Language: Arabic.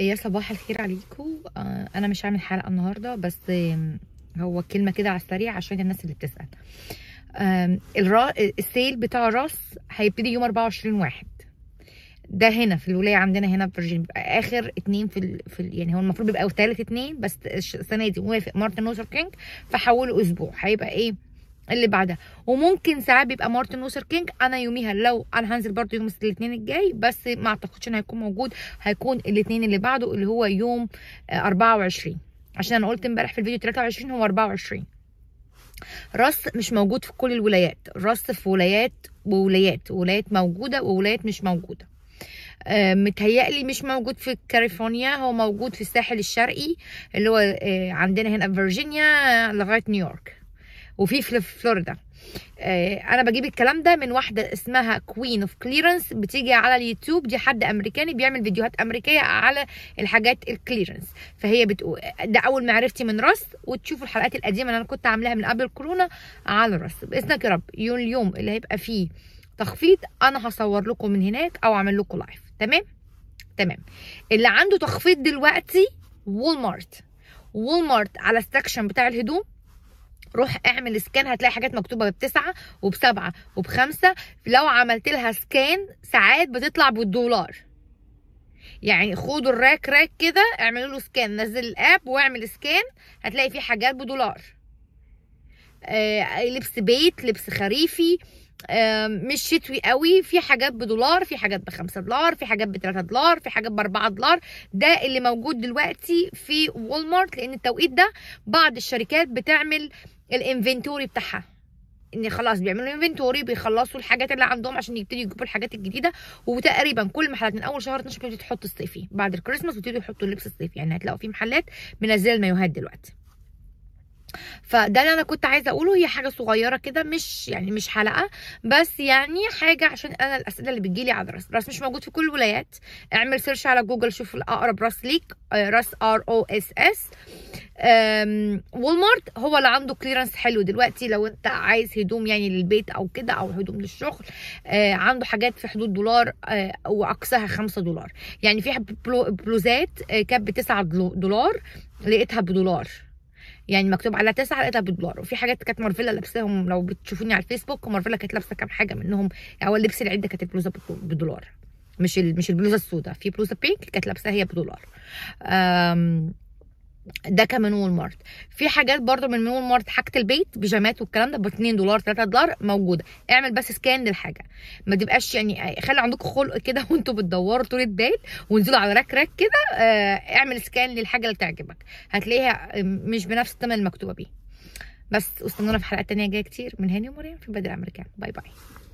يا صباح الخير عليكم آه، انا مش هعمل حلقه النهارده بس هو كلمه كده على السريع عشان الناس اللي بتسال الرا... السيل بتاع الراس هيبتدي يوم 24 واحد ده هنا في الولايه عندنا هنا في فيرجينيا بيبقى اخر اتنين في ال... في ال... يعني هو المفروض بيبقى ثالث اتنين بس السنه دي موافق مارتن لوثر كينج فحوله اسبوع هيبقى ايه اللي بعدها وممكن ساعات بيبقى مارتن لوثر كينج انا يوميها لو انا هنزل برده يوم الاثنين الجاي بس ما اعتقدش ان هيكون موجود هيكون الاثنين اللي بعده اللي هو يوم 24 آه، عشان انا قلت امبارح في الفيديو 23 هو 24 رص مش موجود في كل الولايات رص في ولايات وولايات ولايات موجوده وولايات مش موجوده آه، متهيألي مش موجود في كاليفورنيا هو موجود في الساحل الشرقي اللي هو آه، عندنا هنا فيرجينيا لغايه نيويورك وفي في فلوريدا آه، انا بجيب الكلام ده من واحده اسمها كوين اوف كليرنس بتيجي على اليوتيوب دي حد امريكاني بيعمل فيديوهات امريكيه على الحاجات الكليرنس فهي بتقول ده اول ما عرفتي من راس وتشوفوا الحلقات القديمه اللي انا كنت عاملاها من قبل الكورونا على راس باذنك يا رب يوم اليوم اللي هيبقى فيه تخفيض انا هصور لكم من هناك او اعمل لكم لايف تمام تمام اللي عنده تخفيض دلوقتي وول مارت وول مارت على السكشن بتاع الهدوم روح اعمل سكان هتلاقي حاجات مكتوبه بتسعه وبسبعه وبخمسه لو عملت لها سكان ساعات بتطلع بالدولار يعني خدوا الراك راك كده اعملوا له سكان نزل الاب واعمل سكان هتلاقي فيه حاجات بدولار آه لبس بيت لبس خريفي آه مش شتوي قوي في حاجات بدولار في حاجات بخمسة دولار في حاجات بثلاثة دولار في حاجات باربعة دولار ده اللي موجود دلوقتي في وول مارت لان التوقيت ده بعض الشركات بتعمل الانفنتوري بتاعها ان خلاص بيعملوا انفنتوري بيخلصوا الحاجات اللي عندهم عشان يبتدوا يجيبوا الحاجات الجديده وتقريبا كل محلات من اول شهر 12 بتبتدي تحط الصيفي بعد الكريسماس بتبتدي يحطوا اللبس الصيفي يعني هتلاقوا في محلات منزله المايوهات دلوقتي فده اللي انا كنت عايزه اقوله هي حاجه صغيره كده مش يعني مش حلقه بس يعني حاجه عشان انا الاسئله اللي بتجيلي على الراس راس مش موجود في كل الولايات اعمل سيرش على جوجل شوف الاقرب راس ليك آه، راس ار او اس اس والمارت هو اللي عنده كليرنس حلو دلوقتي لو انت عايز هدوم يعني للبيت او كده او هدوم للشغل آه، عنده حاجات في حدود دولار آه، واقصاها 5 دولار يعني في بلوزات كانت ب 9 دولار لقيتها بدولار يعني مكتوب على تسعة لقيتها بدولار وفي حاجات كانت مارفيلا لابساهم لو بتشوفوني على الفيسبوك مارفيلا كانت لابسه كام حاجه منهم يعني اول لبس العده كانت البلوزه بدولار مش مش البلوزه السوداء في بلوزه بينك كانت لابساها هي بدولار ده كمان وول مارت في حاجات برضو من وول مارت حاجه البيت بيجامات والكلام ده ب 2 دولار 3 دولار موجوده اعمل بس سكان للحاجه ما تبقاش يعني خلي عندكم خلق كده وانتوا بتدوروا طول البيت وانزلوا على راك راك كده آه، اعمل سكان للحاجه اللي تعجبك هتلاقيها مش بنفس الثمن المكتوبه بيه بس استنونا في حلقات تانية جايه كتير من هاني ومريم في بدر امريكا باي باي